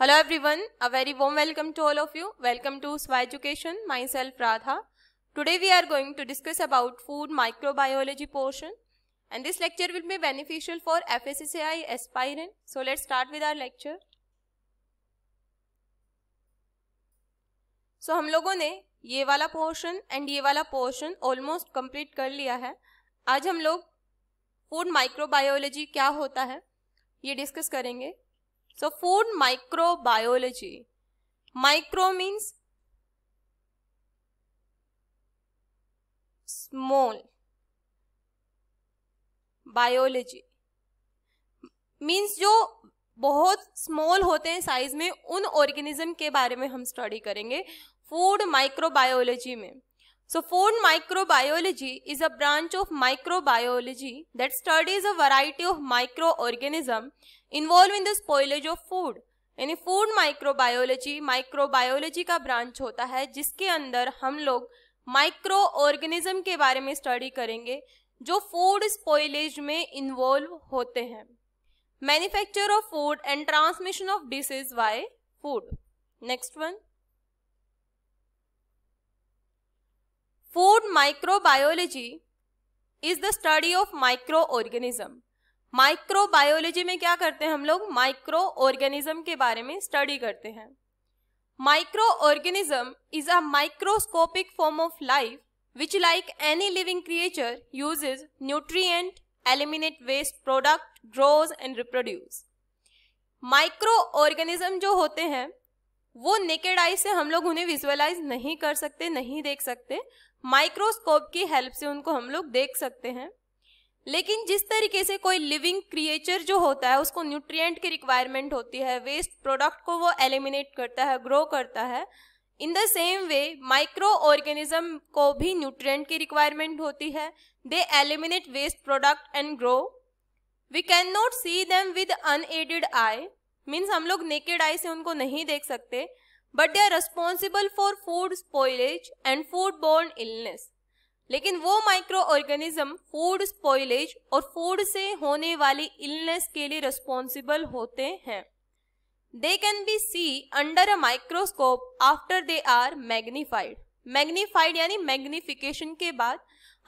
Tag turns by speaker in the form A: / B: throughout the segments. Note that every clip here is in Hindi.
A: Hello everyone a very warm welcome to all of you welcome to स्वा education myself Radha today we are going to discuss about food microbiology portion and this lecture will be beneficial for F S C so let start with our lecture so हम लोगों ने ये वाला पोर्शन एंड ये वाला पोर्शन ऑलमोस्ट कम्प्लीट कर लिया है आज हम लोग फूड माइक्रोबायोलॉजी क्या होता है ये डिस्कस करेंगे So food microbiology. Micro means small. Biology means जो बहुत स्मॉल होते हैं साइज में उन ऑर्गेनिज्म के बारे में हम स्टडी करेंगे फूड माइक्रोबायोलॉजी में So food microbiology is a branch of microbiology that studies a variety of microorganism involved in the spoilage of food. यानी फूड माइक्रोबायोलॉजी माइक्रोबायोलॉजी का ब्रांच होता है जिसके अंदर हम लोग माइक्रो ऑर्गेनिज्म के बारे में स्टडी करेंगे जो फूड स्पॉइलेज में इन्वॉल्व होते हैं manufacture of food and transmission of disease by food next one microbiology is the study of micro organism microbiology में क्या करते हैं हम लोग माइक्रो ऑर्गेनिज्म के बारे में स्टडी करते हैं micro organism is a microscopic form of life which which like any living creature uses eliminate waste product grows and reproduce micro organism जो होते हैं वो नेकेड आई से हम लोग उन्हें विजुअलाइज नहीं कर सकते नहीं देख सकते माइक्रोस्कोप की हेल्प से उनको हम लोग देख सकते हैं लेकिन जिस तरीके से कोई लिविंग क्रिएचर जो होता है उसको न्यूट्रिएंट की रिक्वायरमेंट होती है वेस्ट प्रोडक्ट को वो एलिमिनेट करता है ग्रो करता है in the same way micro organism को भी न्यूट्रिएंट की रिक्वायरमेंट होती है they eliminate waste product and grow we can not see them with unaided eye means हम लोग नेकेड आई से उनको नहीं देख सकते but they are responsible for food spoilage and food borne illness लेकिन वो माइक्रो ऑर्गेनिज्म फूड स्पॉयलेज और फूड से होने वाली इलनेस के लिए रिस्पॉन्सिबल होते हैं they can be see under a microscope after they are magnified magnified यानी मैग्निफिकेशन के बाद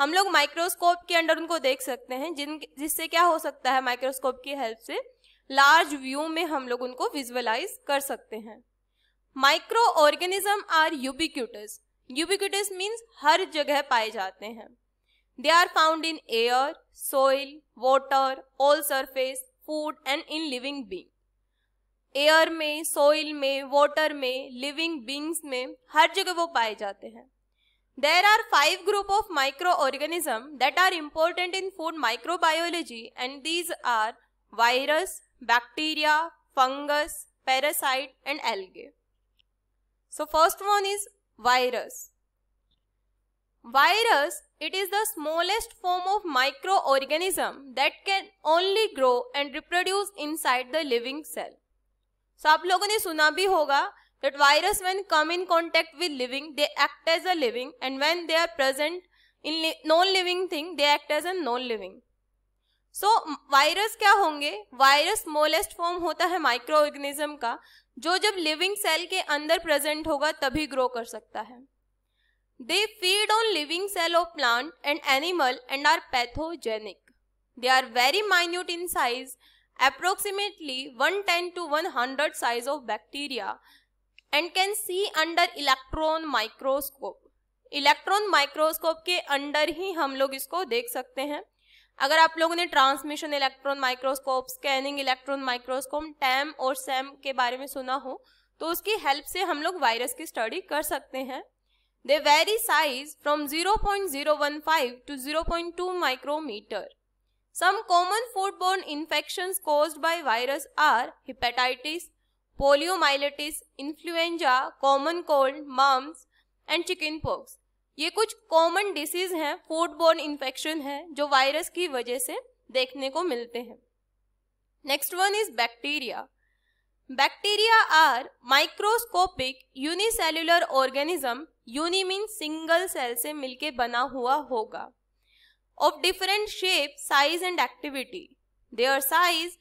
A: हम लोग माइक्रोस्कोप के अंडर उनको देख सकते हैं जिन जिससे क्या हो सकता है माइक्रोस्कोप की हेल्प से लार्ज व्यू में हम लोग उनको विजुअलाइज कर सकते हैं micro organism are ubiquitous ubiquitous means हर जगह पाए जाते हैं they are found in air soil water all surface food and in living being air में सोइल में वॉटर में लिविंग बींग्स में हर जगह वो पाए जाते हैं there are five group of micro organism that are important in food microbiology and these are virus bacteria fungus parasite and algae So first one is virus. Virus, it is the smallest form of microorganism that can only grow and reproduce inside the living cell. So aap logo ne suna bhi hoga that virus when come in contact with living, they act as a living and when they are present in li non-living thing, they act as a non-living. So so, virus क्या होंगे वायरस स्मॉलेस्ट फॉर्म होता है माइक्रो ऑर्गेनिज्म का जो जब लिविंग सेल के अंदर प्रेजेंट होगा तभी ग्रो कर सकता है they feed on living cell of plant and animal and are pathogenic they are very minute in size approximately one ten to one hundred size of bacteria and can see under electron microscope electron microscope के अंडर ही हम लोग इसको देख सकते हैं अगर आप लोगों ने transmission electron microscope scanning electron microscope TEM और सैम के बारे में सुना हो तो उसकी हेल्प से हम लोग वायरस की स्टडी कर सकते हैं they very size from 0.015 to to micrometer some common foodborne infection cause by virus are hepatitis influenza common cold cold, and chicken chickenpox. ये कुछ कॉमन डिसीज हैं फूड बोर्न इन्फेक्शन है जो वायरस की वजह से देखने को मिलते हैं next one is bacteria bacteria are microscopic unicellular organism uni mean single cell से मिलके बना हुआ होगा of different shape size and activity their size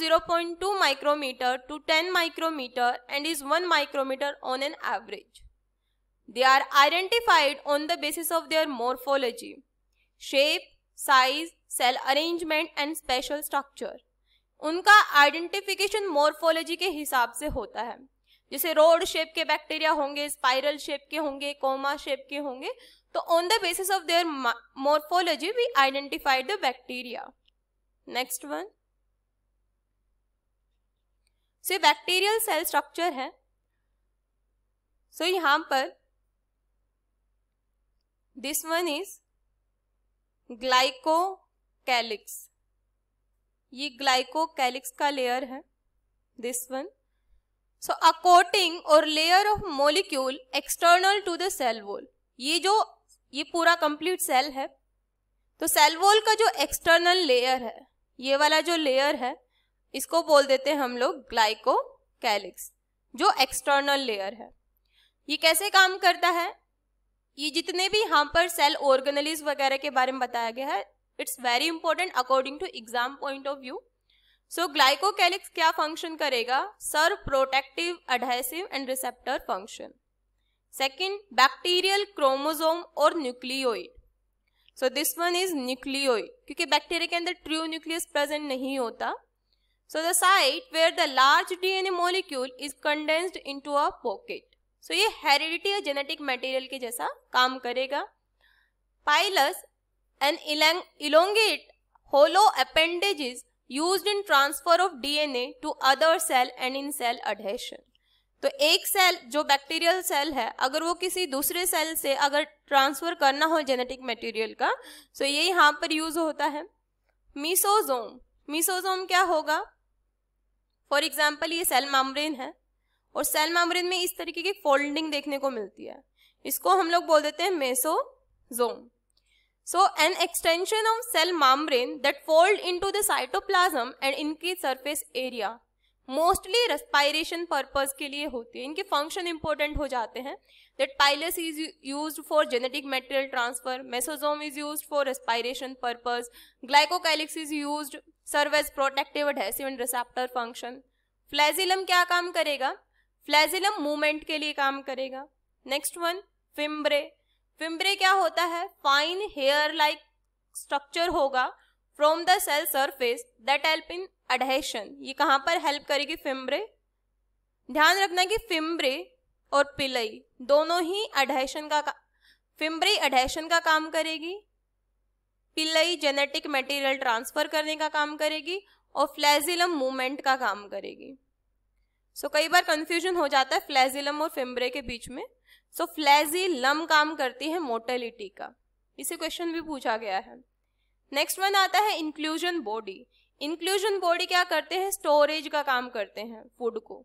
A: zero point 0.2 micrometer to 10 micrometer and is 1 micrometer on an average They are identified on the basis of their morphology, shape, size, cell arrangement and special structure. उनका आइडेंटिफिकेशन मोर्फोलॉजी के हिसाब से होता है जैसे रोड शेप के बैक्टीरिया होंगे स्पाइरल शेप के होंगे कोमा शेप के होंगे तो on the basis of their morphology we identified the bacteria next one so bacterial cell structure है सो so, यहाँ पर this one is glycocalyx ये glycocalyx का layer है this one so a coating or layer of molecule external to the cell wall ये जो ये पूरा complete cell है तो cell wall का जो external layer है ये वाला जो layer है इसको बोल देते हैं हम लोग ग्लाइकोकैलिक्स जो एक्सटर्नल लेयर है ये कैसे काम करता है ये जितने भी यहाँ पर सेल ऑर्गेनलिज वगैरह के बारे में बताया गया है it's very important according to exam point of view so glycocalyx क्या फंक्शन करेगा sir protective adhesive and receptor function second bacterial chromosome और nucleoid so this one is nucleoid क्योंकि बैक्टीरिया के अंदर ट्रू न्यूक्लियस प्रेजेंट नहीं होता so the site where the large DNA molecule is condensed to a pocket so ये हेरिडिटी और जेनेटिक मटेरियल के जैसा काम करेगा pilus and elongate hollow appendage use in transfer of DNA to other cell and in cell adhesion तो एक सेल जो बैक्टीरियल सेल है अगर वो किसी दूसरे सेल से अगर ट्रांसफर करना हो जेनेटिक मटेरियल का सो ये यहाँ पर यूज होता है मीसोजोम मीसोजोम क्या होगा फॉर एग्जाम्पल ये सेल मामब्रेन है और सेल मेम्ब्रेन में इस तरीके की फोल्डिंग देखने को मिलती है इसको हम लोग बोल देते हैं mesosome so an extension of cell membrane that fold into the cytoplasm and इनकी surface area mostly respiration purpose के लिए होती है इनके फंक्शन इंपॉर्टेंट हो जाते हैं that pilus is use for genetic material transfer mesosome is use for respiration purpose glycocalyx is use serve as protective adhesive and receptor function flagellum क्या काम करेगा फ्लैजिलम मूवमेंट के लिए काम करेगा नेक्स्ट वन फिम्ब्रे फिम्ब्रे क्या होता है फाइन हेयर लाइक स्ट्रक्चर होगा from the cell surface that help in adhesion ये कहाँ पर हेल्प करेगी फिम्ब्रे ध्यान रखना कि फिम्ब्रे और पिलई दोनों ही एडहेशन का, फिम्ब्रे एडहेशन का काम करेगी पिलई जेनेटिक मटेरियल ट्रांसफर करने का काम करेगी और फ्लैजिलम मूवमेंट का काम करेगी सो so, कई बार कंफ्यूजन हो जाता है फ्लैजिलम और फिम्ब्रे के बीच में सो so, फ्लैजिलम काम करती है मोटेलिटी का इसे क्वेश्चन भी पूछा गया है नेक्स्ट वन आता है इंक्लूजन बॉडी इंक्लूजन बॉडी क्या करते हैं स्टोरेज का काम करते हैं फूड को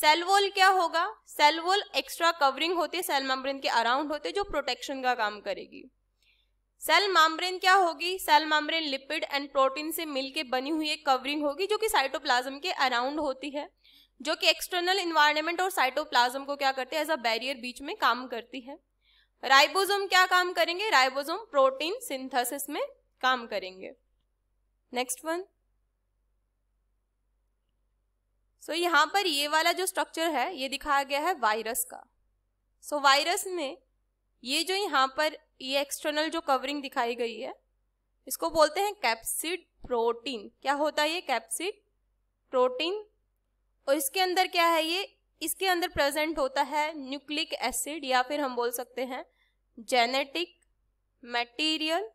A: सेल वॉल क्या होगा सेल वॉल एक्स्ट्रा कवरिंग होती है सेल मेम्ब्रेन के अराउंड होते हैं जो प्रोटेक्शन का काम करेगी सेल मेम्ब्रेन क्या होगी cell membrane lipid and protein से मिलके बनी हुई एक कवरिंग होगी जो कि साइटोप्लाज्म के अराउंड होती है जो कि एक्सटर्नल इन्वायरमेंट और साइटोप्लाज्म को क्या करते हैं एज अ बैरियर बीच में काम करती है राइबोसोम क्या काम करेंगे राइबोसोम प्रोटीन सिंथेसिस में काम करेंगे नेक्स्ट वन सो यहां पर ये वाला जो स्ट्रक्चर है ये दिखाया गया है वायरस का सो so, वायरस में ये जो यहां पर ये एक्सटर्नल जो कवरिंग दिखाई गई है इसको बोलते हैं कैप्सिड प्रोटीन क्या होता है ये कैप्सिड प्रोटीन और इसके अंदर क्या है ये इसके अंदर प्रेजेंट होता है न्यूक्लिक एसिड या फिर हम बोल सकते हैं जेनेटिक मटेरियल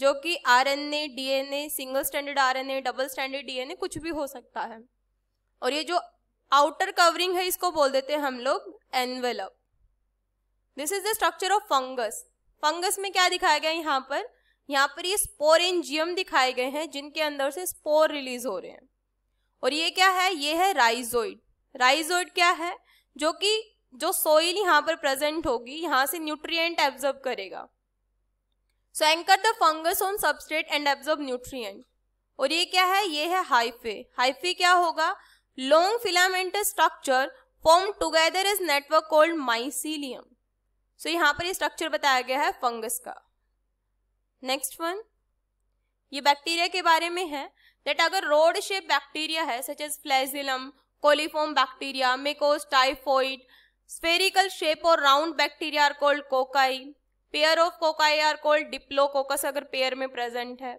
A: जो कि RNA, DNA, single standard RNA, double standard DNA कुछ भी हो सकता है और ये जो आउटर कवरिंग है इसको बोल देते हैं हम लोग envelope this is the structure of fungus fungus में क्या दिखाया गया यहाँ पर यहाँ पर ये स्पोरेंजियम दिखाए गए हैं जिनके अंदर से स्पोर रिलीज हो रहे हैं और ये क्या है ये है राइजोइड राइजोइड क्या है जो कि जो सोइल यहाँ पर प्रेजेंट होगी यहाँ से न्यूट्रिएंट एब्जॉर्ब करेगा so anchor the fungus on substrate and absorb nutrient और ये क्या है ये है हाइफे हाइफे क्या होगा long filament structure form together is network called mycelium so यहाँ पर ये स्ट्रक्चर बताया गया है फंगस का नेक्स्ट वन ये बैक्टीरिया के बारे में है दैट अगर रोड शेप बैक्टीरिया है such as flagellum coliform bacteria मिकोस typhoid spherical shape or round bacteria are called cocci pair of cocci are called diplococcus अगर पेयर में प्रेजेंट है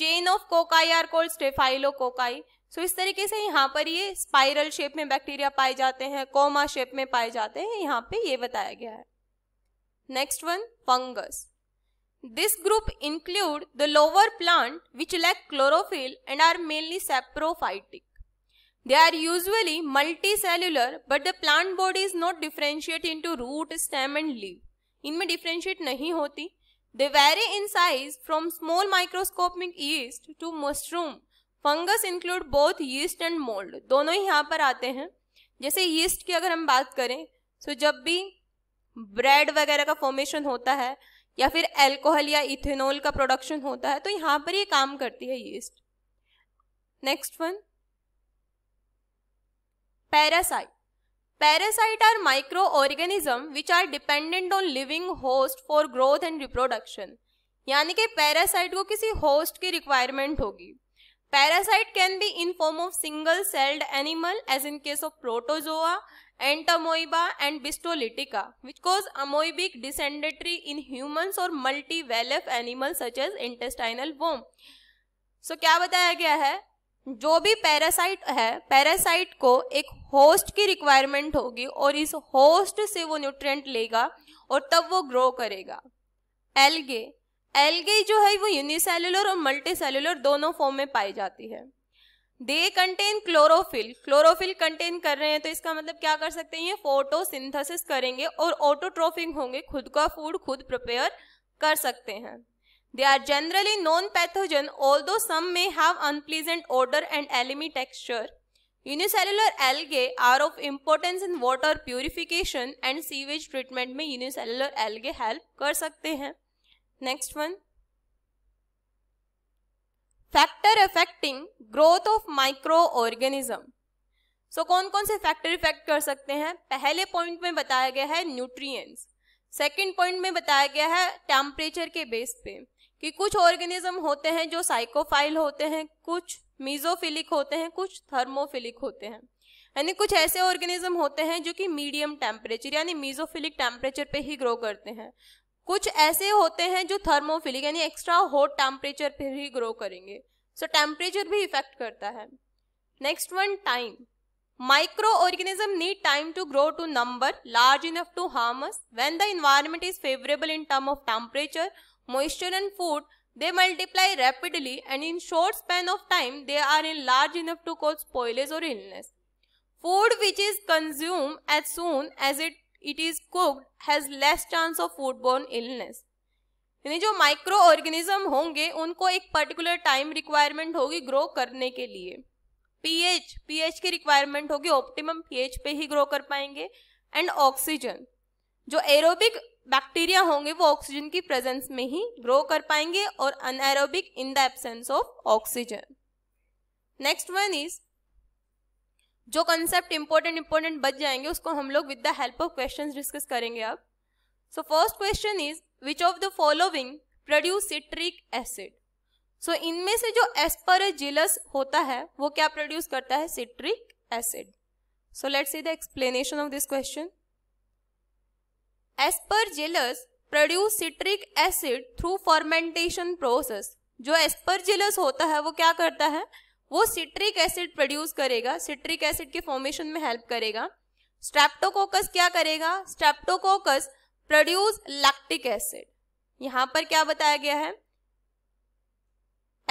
A: chain of cocci are called staphylococci so इस तरीके से यहाँ पर ये स्पाइरल शेप में बैक्टीरिया पाए जाते हैं कोमा शेप में पाए जाते हैं यहाँ पे ये बताया गया है next one fungus This group include the lower plant which lack chlorophyll and are mainly saprophytic. They are usually multicellular but the plant body is not differentiate into root, stem and leaf. इनमें differentiate नहीं होती. They vary in size from small microscopic yeast to mushroom. Fungus include both yeast and mold. दोनों ही यहाँ पर आते हैं जैसे yeast की अगर हम बात करें तो so जब भी ब्रेड वगैरह का फॉर्मेशन होता है या फिर एल्कोहल या इथेनॉल का प्रोडक्शन होता है तो यहाँ पर ये काम करती है yeast next one parasite parasite are micro organism which are dependent on living host for growth and reproduction यानी कि पैरासाइट को किसी होस्ट की रिक्वायरमेंट होगी parasite can be in form of single celled animal as in case of protozoa and histolytica which cause amoebic dysentery in in और multicellular animal such as intestinal worm so क्या बताया गया है जो भी पैरासाइट है पैरासाइट को एक होस्ट की रिक्वायरमेंट होगी और इस होस्ट से वो न्यूट्रिएंट लेगा और तब वो ग्रो करेगा एल्गे एल्गे जो है वो यूनिसेलुलर और मल्टीसेलुलर दोनों फॉर्म में पाई जाती है they contain chlorophyll chlorophyll contain कर रहे हैं तो इसका मतलब क्या कर सकते हैं ये फोटोसिंथेसिस करेंगे और ऑटोट्रोफिंग होंगे खुद का फूड खुद प्रिपेयर कर सकते हैं they are generally non pathogen although some में have unpleasant odour and slimy texture unicellular algae are of importance in water purification and sewage treatment में यूनिसेलुलर एल्गे हेल्प कर सकते हैं next one factor affecting growth of micro organism so कौन कौन से फैक्टर इफेक्ट कर सकते हैं पहले पॉइंट में बताया गया है न्यूट्रिएंट्स सेकंड पॉइंट में बताया गया है टेम्परेचर के बेस पे कि कुछ ऑर्गेनिज्म होते हैं जो साइकोफाइल होते हैं कुछ मीजोफिलिक होते हैं कुछ थर्मोफिलिक होते हैं यानी कुछ ऐसे ऑर्गेनिज्म होते हैं जो कि मीडियम टेम्परेचर यानी मीजोफिलिक टेम्परेचर पे ही ग्रो करते हैं कुछ ऐसे होते हैं जो थर्मोफिलिक यानी एक्स्ट्रा हॉट टेम्परेचर पर ही ग्रो करेंगे सो so, टेम्परेचर भी इफेक्ट करता है next one time micro organism need time to grow to number large enough to harm when the environment is favourable in term of temperature moisture and food they multiply rapidly and in short span of time they are in large enough to cause spoilage और illness food which is consume as soon as it is cooked has less chance of food borne illness यानी जो माइक्रो ऑर्गेनिज्म होंगे उनको एक पर्टिकुलर टाइम रिक्वायरमेंट होगी ग्रो करने के लिए पीएच पीएच की रिक्वायरमेंट होगी ऑप्टिमम पीएच पे ही ग्रो कर पाएंगे एंड ऑक्सीजन जो एरोबिक बैक्टीरिया होंगे वो ऑक्सीजन की प्रेजेंस में ही ग्रो कर पाएंगे और anaerobic in the absence of oxygen next one is जो कंसेप्ट इंपॉर्टेंट इंपॉर्टेंट बच जाएंगे उसको हम लोग with the help of question discuss करेंगे अब so first question is which of the following produce citric acid so इनमें से जो एस्परजिलस होता है वो क्या प्रोड्यूस करता है citric acid so let see the explanation of this question aspergillus produce citric acid through fermentation process जो एस्परजिलस होता है वो क्या करता है वो सिट्रिक एसिड प्रोड्यूस करेगा सिट्रिक एसिड के फॉर्मेशन में हेल्प करेगा स्ट्रेप्टोकोकस क्या करेगा स्ट्रेप्टोकोकस प्रोड्यूस लैक्टिक एसिड यहां पर क्या बताया गया है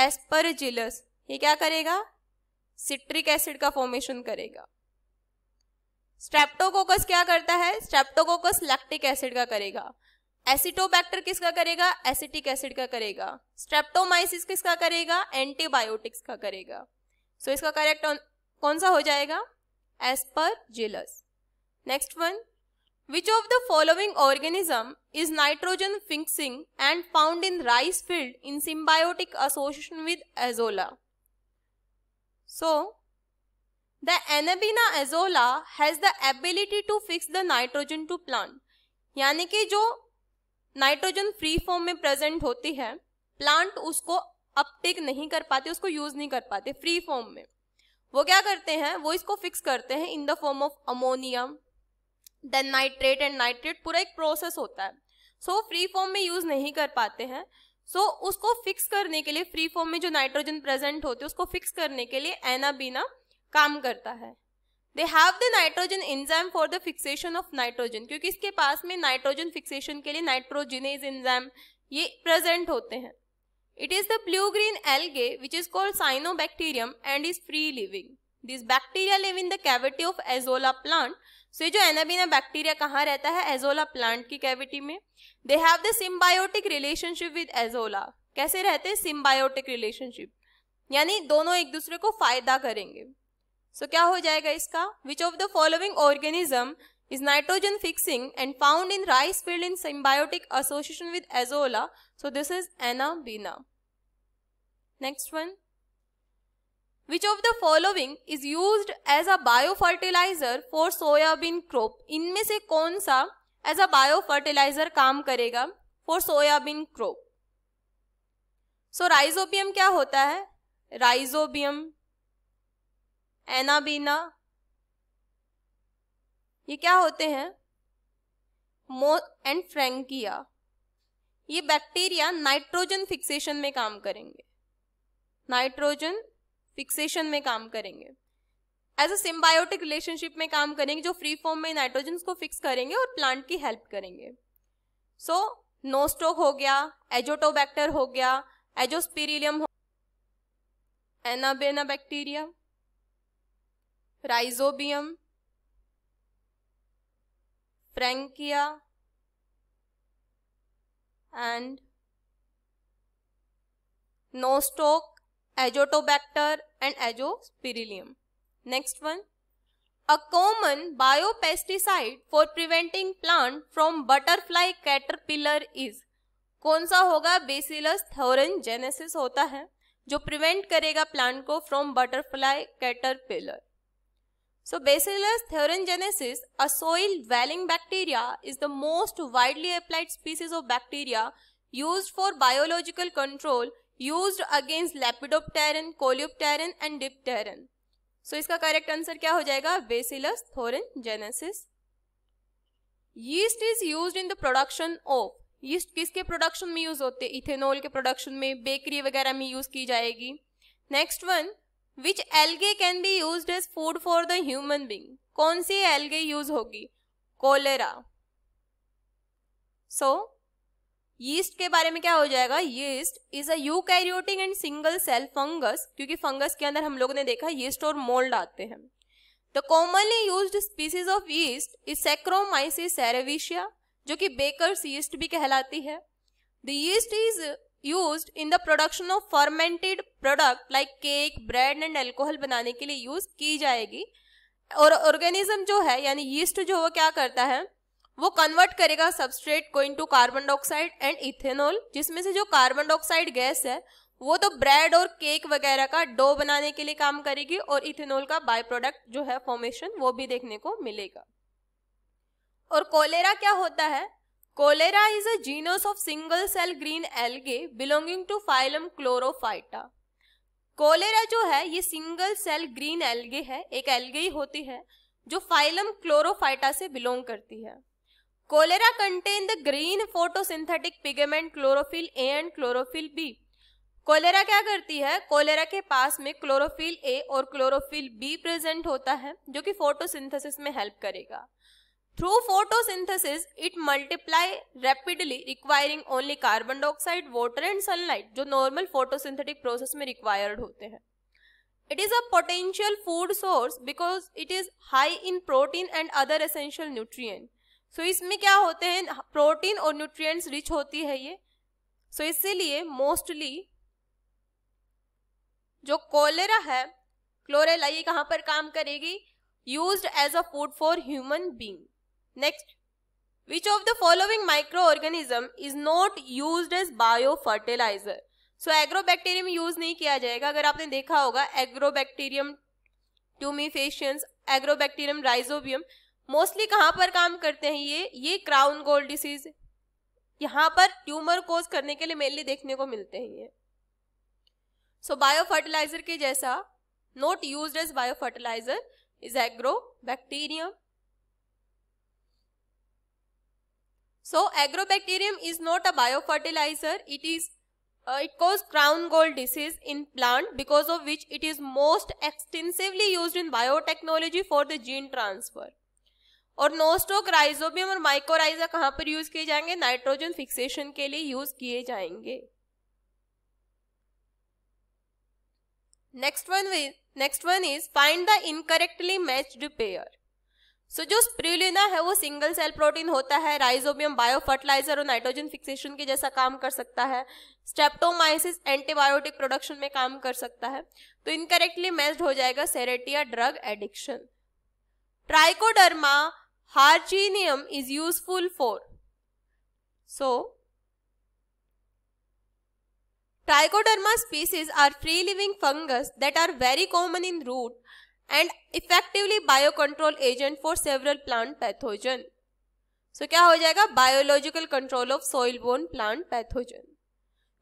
A: एस्परजिलस ये क्या करेगा सिट्रिक एसिड का फॉर्मेशन करेगा स्ट्रेप्टोकोकस क्या करता है स्ट्रेप्टोकोकस लैक्टिक एसिड का करेगा एसिटोबैक्टर किसका करेगा एसिटिक एसिड का करेगा स्ट्रेप्टोमाइसिस किसका करेगा एंटीबायोटिक्स का करेगा सो so, इसका करेक्ट कौन सा हो जाएगा Aspergillus next one which of the following organism is nitrogen fixing and found in rice field in symbiotic association with Azolla so the Anabaena Azolla has the ability to fix the nitrogen to plant यानी कि जो नाइट्रोजन फ्री फॉर्म में प्रेजेंट होती है प्लांट उसको अपटेक नहीं कर पाते उसको यूज नहीं कर पाते फ्री फॉर्म में वो क्या करते हैं वो इसको फिक्स करते हैं in the form of ammonium then nitrate and nitrate पूरा एक प्रोसेस होता है सो फ्री फॉर्म में यूज नहीं कर पाते हैं सो so, उसको फिक्स करने के लिए फ्री फॉर्म में जो नाइट्रोजन प्रेजेंट होते हैं उसको फिक्स करने के लिए बीना काम करता है they have the nitrogen enzyme for the fixation of nitrogen क्योंकि इसके पास में नाइट्रोजन फिक्सेशन के लिए नाइट्रोजिनेज इंजाम ये प्रेजेंट होते हैं it is the blue green algae which is called cyanobacterium and is free living this bacteria live in the cavity of Azolla plant so ये जो एनाबीना बैक्टीरिया कहाँ रहता है एजोला प्लांट की कैविटी में they have the symbiotic relationship with Azolla कैसे रहते हैं सिम्बायोटिक रिलेशनशिप यानी दोनों एक दूसरे को फायदा करेंगे सो so, क्या हो जाएगा इसका which of the following organism is nitrogen fixing and found in rice field in symbiotic association with azolla so this is anabina next one which of the following is used as a biofertilizer for soyabean crop इनमें से कौन सा as a biofertilizer काम करेगा for soyabean crop so rhizobium क्या होता है rhizobium एनाबीना ये क्या होते हैं मो एंड फ्रेंकिया ये बैक्टीरिया नाइट्रोजन फिक्सेशन में काम करेंगे नाइट्रोजन फिक्सेशन में काम करेंगे एज अ सिम्बायोटिक रिलेशनशिप में काम करेंगे जो फ्री फॉर्म में नाइट्रोजन को फिक्स करेंगे और प्लांट की हेल्प करेंगे सो नोस्टोक हो गया एजोटोबैक्टर हो गया एजोस्पिरिलियम हो Anabaena bacteria Rhizobium Frankia and Nostoc Azotobacter and Azospirillum next one a common biopesticide for preventing plant from butterfly caterpillar is कौन सा होगा बेसिलस थोरन जेनेसिस होता है जो प्रिवेंट करेगा प्लांट को from butterfly caterpillar So Bacillus thuringiensis, a soil dwelling bacteria, is the most widely applied species of bacteria used for biological control, used against Lepidopteran, Coleopteran and Dipteran. So इसका correct answer क्या हो जाएगा Bacillus thuringiensis. Yeast is used in the production of yeast किसके production में use होते हैं इथेनॉल के production में बेकरी वगैरह में use की जाएगी. Next one which algae can be use as food for the human being कौन सी एल्गे यूज होगी कोलेरा सो यीस्ट के बारे में क्या हो जाएगा yeast is a eukaryotic and single cell fungus क्योंकि फंगस के अंदर हम लोग ने देखा यीस्ट और मोल्ड आते हैं the commonly use species of yeast is Saccharomyces cerevisiae जो कि बेकर्स यीस्ट भी कहलाती है the yeast is use in the production of fermented product like cake bread and alcohol बनाने के लिए यूज की जाएगी और ऑर्गेनिज्म जो है यानी यीस्ट जो वो क्या करता है वो कन्वर्ट करेगा सबस्ट्रेट को into carbon dioxide and ethanol जिसमें से जो कार्बन डाइऑक्साइड गैस है वो तो ब्रेड और केक वगैरह का डो बनाने के लिए काम करेगी और इथेनॉल का बाय प्रोडक्ट जो है फॉर्मेशन वो भी देखने को मिलेगा और कोलेरा क्या होता है Chlorella is a genus of single cell green algae belonging to phylum Chlorophyta Chlorella जो है ये सिंगल सेल ग्रीन एल्गे है एक एल्गे ही होती है जो फाइलम क्लोरोफाइटा से बिलोंग करती है Chlorella contain the green photosynthetic pigment chlorophyll A and chlorophyll B Chlorella क्या करती है कोलेरा के पास में क्लोरोफिल ए और क्लोरोफिल बी प्रेजेंट होता है जो कि फोटोसिंथेसिस में हेल्प करेगा Through photosynthesis, it multiply rapidly, requiring only carbon dioxide, water and sunlight, jo normal photosynthetic process mein required hote hain It is a potential food source because it is high in protein and other essential nutrient. so, isme kya hote hain protein aur nutrients rich hoti hai ye so, isliye mostly jo cholera hai chlorella ye kahan par kaam karegi used as a food for human being Next, which of the following microorganism is not used as biofertilizer? So bacterium use नहीं किया जाएगा अगर आपने देखा होगा Agrobacterium tumefaciens Agrobacterium Rhizobium mostly कहाँ पर काम करते हैं ये ये क्राउन गोल्ड डिसीज यहाँ पर ट्यूमर कोज करने के लिए मेनली देखने को मिलते हैं ये सो बायो फर्टिलाइजर के जैसा not use as biofertilizer is Agrobacterium So agrobacterium is not a biofertilizer. It is uh, it causes crown gall disease in plant because of which it is most extensively used in biotechnology for the gene transfer. और नोस्टोक राइजोबियम और माइकोराइजा कहाँ पर यूज किए जाएंगे नाइट्रोजन फिक्सेशन के लिए यूज किए जाएंगे next one next one is find the incorrectly matched pair so so, जो स्प्रिलिना है वो सिंगल सेल प्रोटीन होता है राइजोबियम बायो फर्टिलाइजर और नाइट्रोजन फिक्सेशन के जैसा काम कर सकता है स्टेप्टोमाइसिस एंटीबायोटिक प्रोडक्शन में काम कर सकता है तो इनकरेक्टली मेस्ड हो जाएगा Serratia drug addiction Trichoderma harzianum is useful for so Trichoderma species are free living fungus that are very common in root and effectively biocontrol agent for several plant pathogen so क्या हो जाएगा biological control of soil borne plant pathogen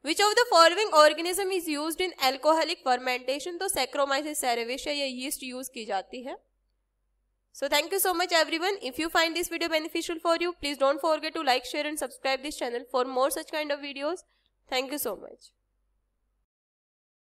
A: which of the following organism is use in alcoholic fermentation तो सेक्रोमाइसिसरेविशिया या यीस्ट यूज की जाती है so thank you so much every one if you find this video beneficial for you please don't forget to like share and subscribe this channel for more such kind of videos thank you so much